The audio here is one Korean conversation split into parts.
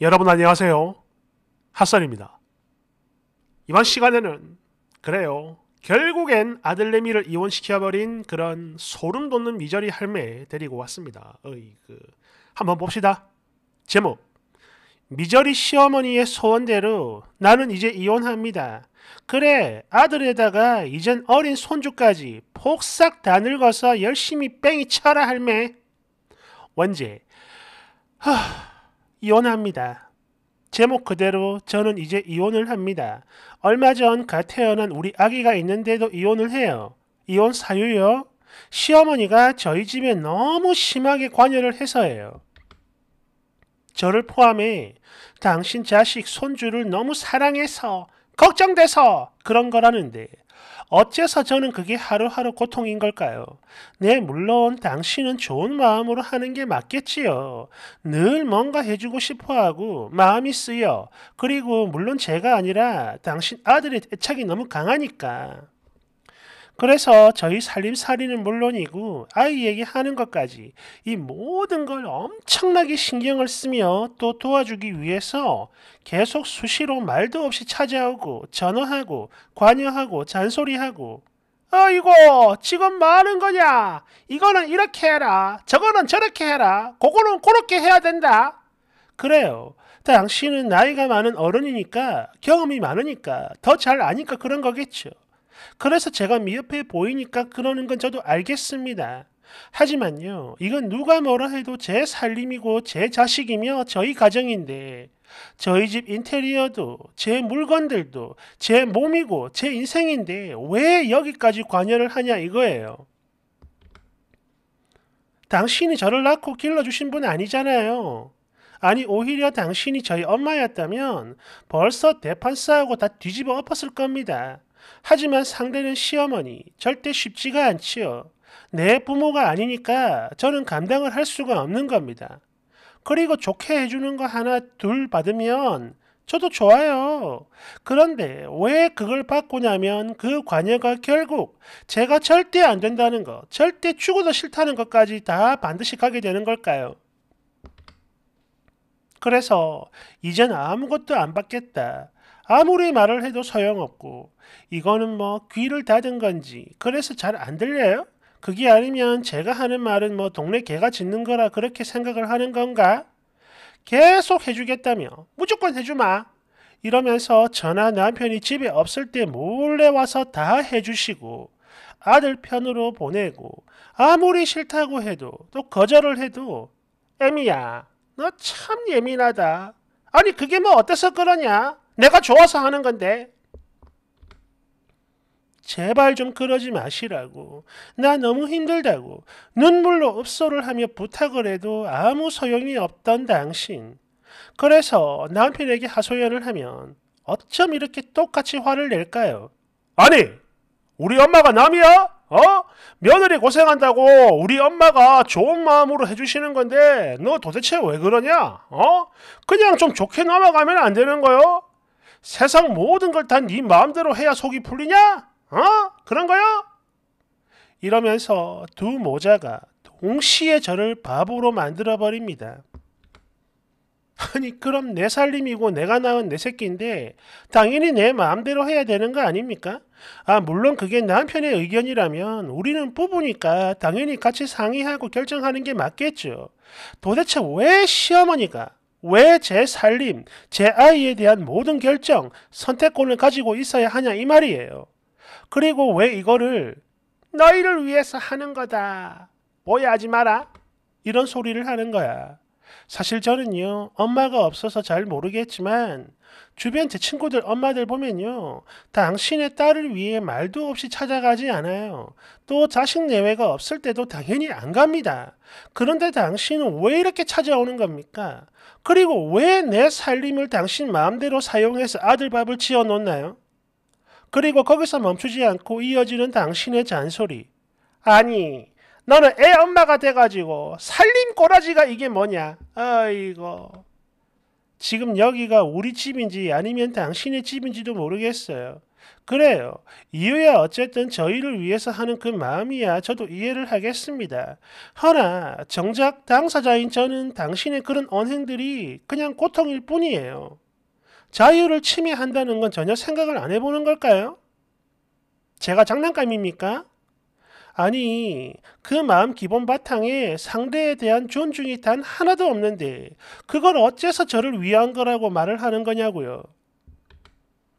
여러분 안녕하세요. 핫설입니다. 이번 시간에는 그래요. 결국엔 아들내미를 이혼시켜버린 그런 소름돋는 미저리 할매 데리고 왔습니다. 어이그 한번 봅시다. 제목 미저리 시어머니의 소원대로 나는 이제 이혼합니다. 그래 아들에다가 이젠 어린 손주까지 폭삭 다 늙어서 열심히 뺑이 쳐라 할매. 원제 하... 이혼합니다. 제목 그대로 저는 이제 이혼을 합니다. 얼마 전 갓 태어난 우리 아기가 있는데도 이혼을 해요. 이혼 사유요? 시어머니가 저희 집에 너무 심하게 관여를 해서예요. 저를 포함해 당신 자식 손주를 너무 사랑해서 걱정돼서 그런 거라는데 어째서 저는 그게 하루하루 고통인 걸까요? 네, 물론 당신은 좋은 마음으로 하는 게 맞겠지요. 늘 뭔가 해주고 싶어 하고 마음이 쓰여. 그리고 물론 제가 아니라 당신 아들의 애착이 너무 강하니까. 그래서 저희 살림살이는 물론이고 아이에게 하는 것까지 이 모든 걸 엄청나게 신경을 쓰며 또 도와주기 위해서 계속 수시로 말도 없이 찾아오고 전화하고 관여하고 잔소리하고 어이고 지금 뭐 하는 거냐 이거는 이렇게 해라 저거는 저렇게 해라 그거는 그렇게 해야 된다 그래요 당신은 나이가 많은 어른이니까 경험이 많으니까 더 잘 아니까 그런 거겠죠 그래서 제가 미흡해 보이니까 그러는 건 저도 알겠습니다. 하지만요, 이건 누가 뭐라 해도 제 살림이고 제 자식이며 저희 가정인데, 저희 집 인테리어도, 제 물건들도, 제 몸이고 제 인생인데, 왜 여기까지 관여를 하냐 이거예요. 당신이 저를 낳고 길러주신 분 아니잖아요. 아니 오히려 당신이 저희 엄마였다면 벌써 대판 싸우고 다 뒤집어 엎었을 겁니다. 하지만 상대는 시어머니. 절대 쉽지가 않지요. 내 부모가 아니니까 저는 감당을 할 수가 없는 겁니다. 그리고 좋게 해주는 거 하나 둘 받으면 저도 좋아요. 그런데 왜 그걸 받고나면그 관여가 결국 제가 절대 안 된다는 거, 절대 죽어도 싫다는 것까지 다 반드시 가게 되는 걸까요? 그래서 이젠 아무것도 안 받겠다. 아무리 말을 해도 소용없고 이거는 뭐 귀를 닫은 건지 그래서 잘 안 들려요? 그게 아니면 제가 하는 말은 뭐 동네 개가 짖는 거라 그렇게 생각을 하는 건가? 계속 해주겠다며 무조건 해주마 이러면서 전화 남편이 집에 없을 때 몰래 와서 다 해주시고 아들 편으로 보내고 아무리 싫다고 해도 또 거절을 해도 애미야 너 참 예민하다 아니 그게 뭐 어때서 그러냐 내가 좋아서 하는 건데. 제발 좀 그러지 마시라고. 나 너무 힘들다고. 눈물로 읍소를 하며 부탁을 해도 아무 소용이 없던 당신. 그래서 남편에게 하소연을 하면 어쩜 이렇게 똑같이 화를 낼까요? 아니! 우리 엄마가 남이야? 어? 며느리 고생한다고 우리 엄마가 좋은 마음으로 해주시는 건데 너 도대체 왜 그러냐? 어? 그냥 좀 좋게 넘어가면 안 되는 거요? 세상 모든 걸 다 네 마음대로 해야 속이 풀리냐? 어? 그런 거야? 이러면서 두 모자가 동시에 저를 바보로 만들어버립니다. 아니 그럼 내 살림이고 내가 낳은 내 새끼인데 당연히 내 마음대로 해야 되는 거 아닙니까? 아 물론 그게 남편의 의견이라면 우리는 부부니까 당연히 같이 상의하고 결정하는 게 맞겠죠. 도대체 왜 시어머니가 왜제 살림, 제 아이에 대한 모든 결정, 선택권을 가지고 있어야 하냐 이 말이에요. 그리고 왜 이거를 너희를 위해서 하는 거다. 뭐야 하지 마라. 이런 소리를 하는 거야. 사실 저는요, 엄마가 없어서 잘 모르겠지만, 주변 제 친구들 엄마들 보면요, 당신의 딸을 위해 말도 없이 찾아가지 않아요. 또 자식 내외가 없을 때도 당연히 안 갑니다. 그런데 당신은 왜 이렇게 찾아오는 겁니까? 그리고 왜 내 살림을 당신 마음대로 사용해서 아들 밥을 지어 놓나요? 그리고 거기서 멈추지 않고 이어지는 당신의 잔소리. 아니, 너는 애 엄마가 돼가지고 살림 꼬라지가 이게 뭐냐? 아이고. 지금 여기가 우리 집인지 아니면 당신의 집인지도 모르겠어요. 그래요. 이유야 어쨌든 저희를 위해서 하는 그 마음이야 저도 이해를 하겠습니다. 허나 정작 당사자인 저는 당신의 그런 언행들이 그냥 고통일 뿐이에요. 자유를 침해한다는 건 전혀 생각을 안 해보는 걸까요? 제가 장난감입니까? 아니, 그 마음 기본 바탕에 상대에 대한 존중이 단 하나도 없는데, 그걸 어째서 저를 위한 거라고 말을 하는 거냐고요.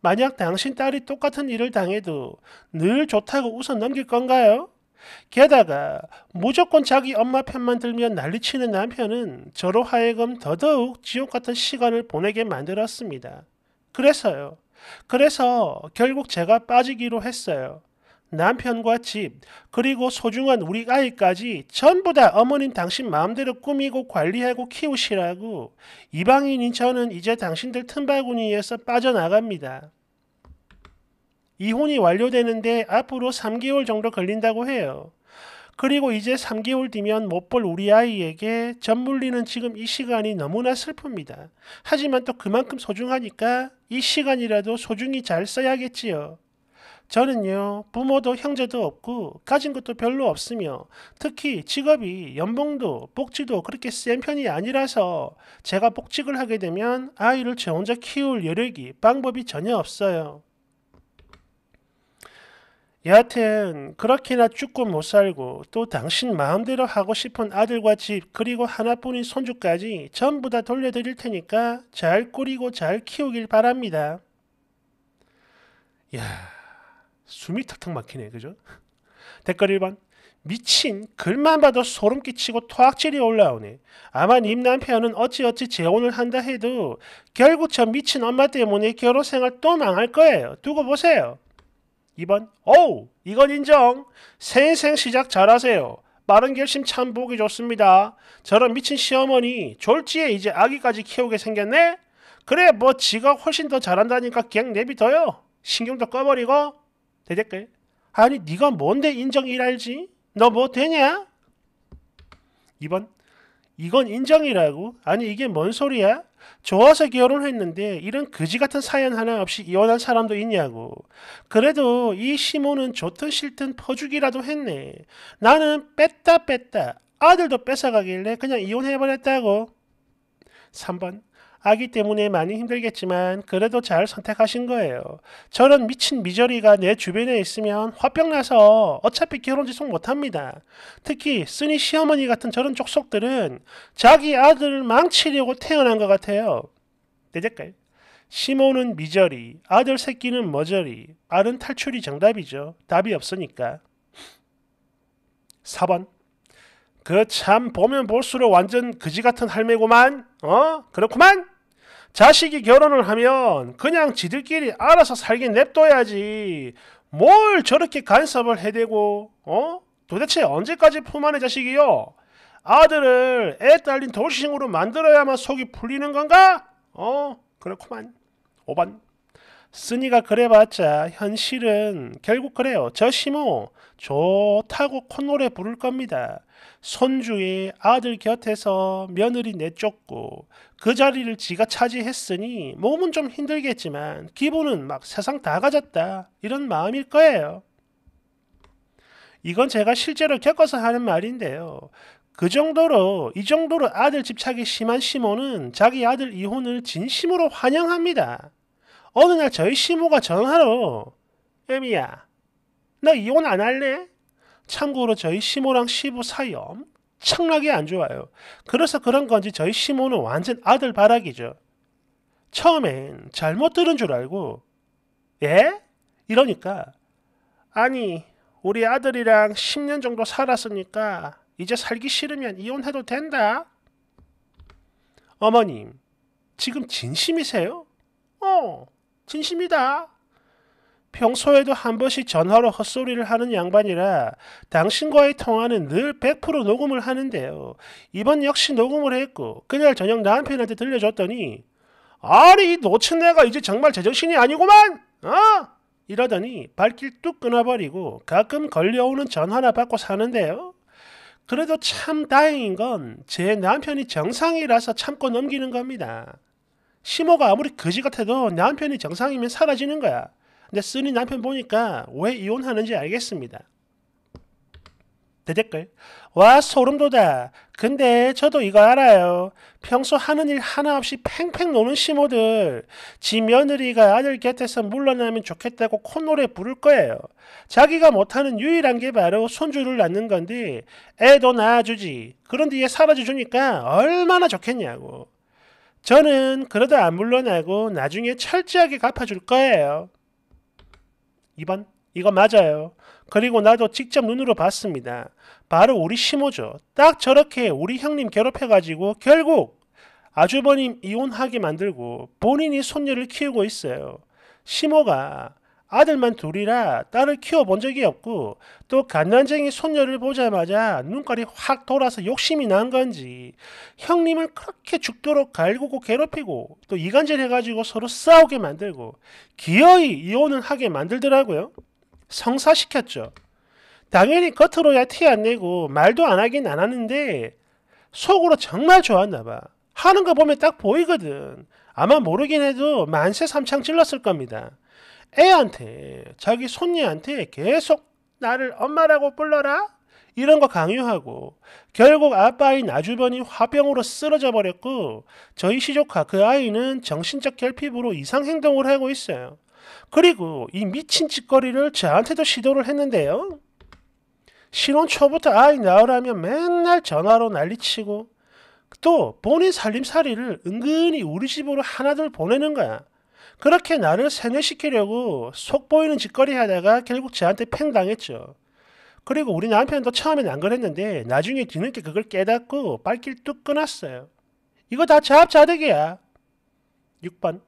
만약 당신 딸이 똑같은 일을 당해도 늘 좋다고 웃어 넘길 건가요? 게다가 무조건 자기 엄마 편만 들면 난리치는 남편은 저로 하여금 더더욱 지옥 같은 시간을 보내게 만들었습니다. 그래서요. 그래서 결국 제가 빠지기로 했어요. 남편과 집, 그리고 소중한 우리 아이까지 전부 다 어머님 당신 마음대로 꾸미고 관리하고 키우시라고 이방인인 저는 이제 당신들 틈바구니에서 빠져나갑니다. 이혼이 완료되는데 앞으로 3개월 정도 걸린다고 해요. 그리고 이제 3개월 뒤면 못 볼 우리 아이에게 전물리는 지금 이 시간이 너무나 슬픕니다. 하지만 또 그만큼 소중하니까 이 시간이라도 소중히 잘 써야겠지요. 저는요, 부모도 형제도 없고, 가진 것도 별로 없으며, 특히 직업이 연봉도 복지도 그렇게 센 편이 아니라서, 제가 복직을 하게 되면 아이를 저 혼자 키울 여력이, 방법이 전혀 없어요. 여하튼, 그렇게나 죽고 못 살고, 또 당신 마음대로 하고 싶은 아들과 집, 그리고 하나뿐인 손주까지 전부 다 돌려드릴 테니까 잘 꾸리고 잘 키우길 바랍니다. 야 숨이 턱턱 막히네. 그죠? 댓글 1번 미친 글만 봐도 소름 끼치고 토악질이 올라오네. 아마 님 남편은 어찌어찌 재혼을 한다 해도 결국 저 미친 엄마 때문에 결혼 생활 또 망할 거예요. 두고 보세요. 2번 오 이건 인정. 생생 시작 잘하세요. 빠른 결심 참 보기 좋습니다. 저런 미친 시어머니 졸지에 이제 아기까지 키우게 생겼네? 그래 뭐 지가 훨씬 더 잘한다니까 그냥 내비둬요. 신경도 꺼버리고 대댓글 아니 네가 뭔데 인정 일할지? 너 뭐 되냐? 2번 이건 인정이라고? 아니 이게 뭔 소리야? 좋아서 결혼했는데 이런 그지 같은 사연 하나 없이 이혼한 사람도 있냐고. 그래도 이 시모는 좋든 싫든 퍼주기라도 했네. 나는 뺐다 뺐다 아들도 뺏어가길래 그냥 이혼해버렸다고. 3번 아기 때문에 많이 힘들겠지만 그래도 잘 선택하신 거예요. 저런 미친 미저리가 내 주변에 있으면 화병 나서 어차피 결혼 지속 못합니다. 특히 쓰니 시어머니 같은 저런 쪽속들은 자기 아들을 망치려고 태어난 것 같아요. 내 네 댓글. 시모는 미저리, 아들 새끼는 머저리, 빠른 탈출이 정답이죠. 답이 없으니까. 4번. 그 참 보면 볼수록 완전 그지 같은 할매고만. 어? 그렇구만. 자식이 결혼을 하면 그냥 지들끼리 알아서 살게 냅둬야지. 뭘 저렇게 간섭을 해대고, 어? 도대체 언제까지 품 안의 자식이요? 아들을 애 딸린 돌싱으로 만들어야만 속이 풀리는 건가? 어, 그렇구만. 5번. 쓰니가 그래봤자 현실은 결국 그래요. 저 시모 좋다고 콧노래 부를 겁니다. 손주의 아들 곁에서 며느리 내쫓고 그 자리를 지가 차지했으니 몸은 좀 힘들겠지만 기분은 막 세상 다 가졌다 이런 마음일 거예요. 이건 제가 실제로 겪어서 하는 말인데요. 그 정도로 이 정도로 아들 집착이 심한 시모는 자기 아들 이혼을 진심으로 환영합니다. 어느 날 저희 시모가 전화로 애미야 나 이혼 안 할래? 참고로 저희 시모랑 시부 사염요 청락이 안 좋아요. 그래서 그런 건지 저희 시모는 완전 아들 바라기죠. 처음엔 잘못 들은 줄 알고 예? 이러니까 아니 우리 아들이랑 10년 정도 살았으니까 이제 살기 싫으면 이혼해도 된다. 어머님 지금 진심이세요? 어 진심이다. 평소에도 한 번씩 전화로 헛소리를 하는 양반이라 당신과의 통화는 늘 100% 녹음을 하는데요. 이번 역시 녹음을 했고 그날 저녁 남편한테 들려줬더니 아니 이 노친네가 이제 정말 제정신이 아니구만! 어? 이러더니 발길 뚝 끊어버리고 가끔 걸려오는 전화나 받고 사는데요. 그래도 참 다행인 건 제 남편이 정상이라서 참고 넘기는 겁니다. 심호가 아무리 거지 같아도 남편이 정상이면 사라지는 거야. 근데 쓰니 남편 보니까 왜 이혼하는지 알겠습니다. 대댓글. 와, 소름 돋아. 근데 저도 이거 알아요. 평소 하는 일 하나 없이 팽팽 노는 시모들. 지 며느리가 아들 곁에서 물러나면 좋겠다고 콧노래 부를 거예요. 자기가 못하는 유일한 게 바로 손주를 낳는 건데, 애도 낳아주지. 그런 뒤에 사라주니까 얼마나 좋겠냐고. 저는 그러다 안 물러나고 나중에 철저하게 갚아줄 거예요. 2번 이거 맞아요. 그리고 나도 직접 눈으로 봤습니다. 바로 우리 시모죠. 딱 저렇게 우리 형님 괴롭혀가지고 결국 아주버님 이혼하게 만들고 본인이 손녀를 키우고 있어요. 시모가 아들만 둘이라 딸을 키워본 적이 없고 또 갓난쟁이 손녀를 보자마자 눈깔이 확 돌아서 욕심이 난 건지 형님을 그렇게 죽도록 갈구고 괴롭히고 또 이간질해가지고 서로 싸우게 만들고 기어이 이혼을 하게 만들더라고요. 성사시켰죠. 당연히 겉으로야 티 안 내고 말도 안 하긴 안 하는데 속으로 정말 좋았나 봐. 하는 거 보면 딱 보이거든. 아마 모르긴 해도 만세 삼창 찔렀을 겁니다. 애한테 자기 손녀한테 계속 나를 엄마라고 불러라 이런 거 강요하고 결국 아빠인 나주변이 화병으로 쓰러져 버렸고 저희 시조카 그 아이는 정신적 결핍으로 이상 행동을 하고 있어요. 그리고 이 미친 짓거리를 저한테도 시도를 했는데요. 신혼 초부터 아이 낳으라면 맨날 전화로 난리치고 또 본인 살림살이를 은근히 우리 집으로 하나둘 보내는 거야. 그렇게 나를 세뇌시키려고 속보이는 짓거리 하다가 결국 저한테 팽당했죠. 그리고 우리 남편도 처음엔 안 그랬는데 나중에 뒤늦게 그걸 깨닫고 발길 뚝 끊었어요. 이거 다 자업자득이야. 6번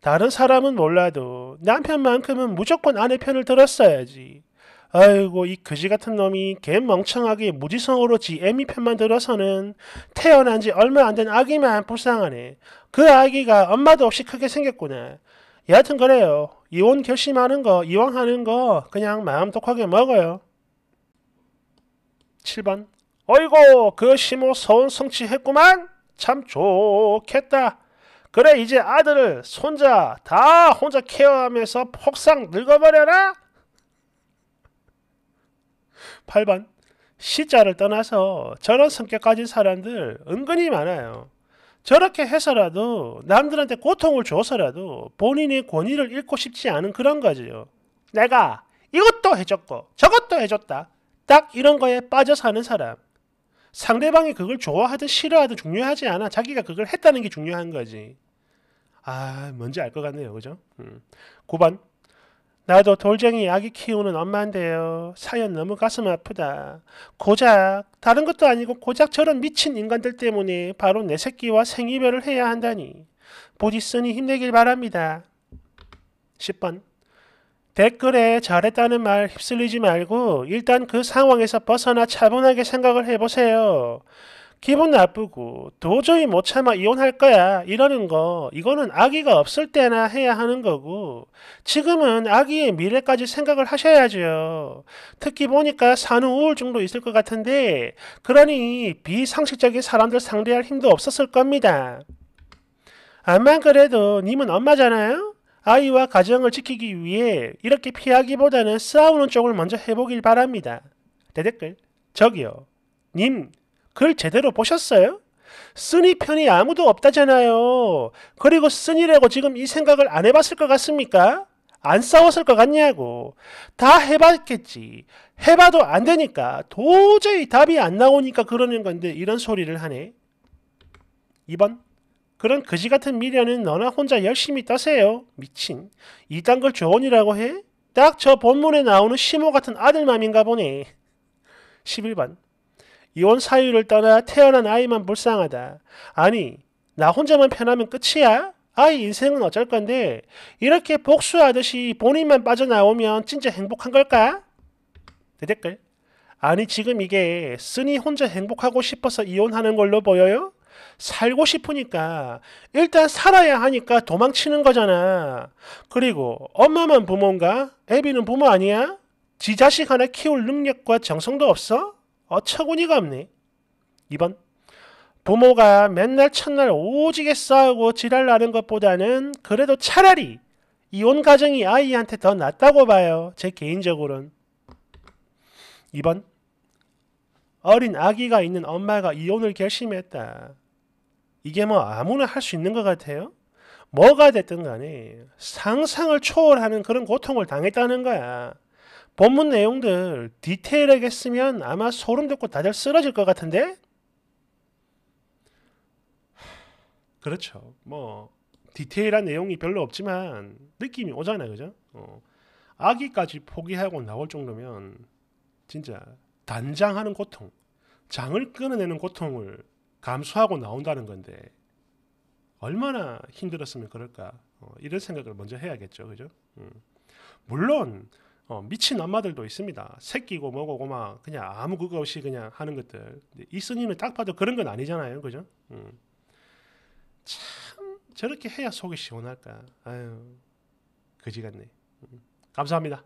다른 사람은 몰라도 남편만큼은 무조건 아내 편을 들었어야지. 아이고 이그지 같은 놈이 개 멍청하게 무지성으로 지 애미 편만 들어서는 태어난 지 얼마 안 된 아기만 불쌍하네. 그 아기가 엄마도 없이 크게 생겼구나. 여하튼 그래요. 이혼 결심하는 거, 이왕하는 거 그냥 마음 독하게 먹어요. 7번 어이고 그 시모 서운 성취했구만. 참 좋겠다. 그래 이제 아들을 손자 다 혼자 케어하면서 폭삭 늙어버려라. 8번 시자를 떠나서 저런 성격 가진 사람들 은근히 많아요. 저렇게 해서라도 남들한테 고통을 줘서라도 본인의 권위를 잃고 싶지 않은 그런 거지요. 내가 이것도 해줬고 저것도 해줬다. 딱 이런 거에 빠져 사는 사람. 상대방이 그걸 좋아하든 싫어하든 중요하지 않아. 자기가 그걸 했다는 게 중요한 거지. 아, 뭔지 알 것 같네요. 그죠? 음. 9번. 나도 돌쟁이 아기 키우는 엄마인데요. 사연 너무 가슴 아프다. 고작 다른 것도 아니고 고작 저런 미친 인간들 때문에 바로 내 새끼와 생이별을 해야 한다니. 부디 쓰니 힘내길 바랍니다. 10번 댓글에 잘했다는 말 휩쓸리지 말고 일단 그 상황에서 벗어나 차분하게 생각을 해보세요. 기분 나쁘고 도저히 못 참아 이혼할 거야 이러는 거 이거는 아기가 없을 때나 해야 하는 거고 지금은 아기의 미래까지 생각을 하셔야죠. 특히 보니까 산후 우울증도 있을 것 같은데 그러니 비상식적인 사람들 상대할 힘도 없었을 겁니다. 암만 그래도 님은 엄마잖아요? 아이와 가정을 지키기 위해 이렇게 피하기보다는 싸우는 쪽을 먼저 해보길 바랍니다. 대댓글 저기요. 님 그걸 제대로 보셨어요? 쓰니 편이 아무도 없다잖아요. 그리고 쓰니라고 지금 이 생각을 안 해봤을 것 같습니까? 안 싸웠을 것 같냐고. 다 해봤겠지. 해봐도 안 되니까 도저히 답이 안 나오니까 그러는 건데 이런 소리를 하네. 2번. 그런 거지 같은 미련은 너나 혼자 열심히 떠세요. 미친. 이딴 걸 조언이라고 해? 딱 저 본문에 나오는 시모 같은 아들 맘인가 보네. 11번. 이혼 사유를 떠나 태어난 아이만 불쌍하다. 아니, 나 혼자만 편하면 끝이야? 아이 인생은 어쩔 건데 이렇게 복수하듯이 본인만 빠져나오면 진짜 행복한 걸까? 대댓글 아니 지금 이게 쓰니 혼자 행복하고 싶어서 이혼하는 걸로 보여요? 살고 싶으니까 일단 살아야 하니까 도망치는 거잖아. 그리고 엄마만 부모인가? 애비는 부모 아니야? 지 자식 하나 키울 능력과 정성도 없어? 어처구니가 없네. 2번 부모가 맨날 첫날 오지게 싸우고 지랄나는 것보다는 그래도 차라리 이혼 가정이 아이한테 더 낫다고 봐요. 제 개인적으론. 2번 어린 아기가 있는 엄마가 이혼을 결심했다. 이게 뭐 아무나 할 수 있는 것 같아요? 뭐가 됐든 간에 상상을 초월하는 그런 고통을 당했다는 거야. 본문 내용들 디테일하게 쓰면 아마 소름 돋고 다들 쓰러질 것 같은데? 그렇죠. 뭐 디테일한 내용이 별로 없지만 느낌이 오잖아, 요 그죠? 어. 아기까지 포기하고 나올 정도면 진짜 단장하는 고통, 장을 끊어내는 고통을 감수하고 나온다는 건데 얼마나 힘들었으면 그럴까? 어, 이런 생각을 먼저 해야겠죠, 그죠? 음. 물론 어, 미친 엄마들도 있습니다. 새끼고 뭐고고 막 그냥 아무 그거 없이 그냥 하는 것들. 이 스님은 딱 봐도 그런 건 아니잖아요, 그죠? 음. 참 저렇게 해야 속이 시원할까. 아유, 거지 같네. 음. 감사합니다.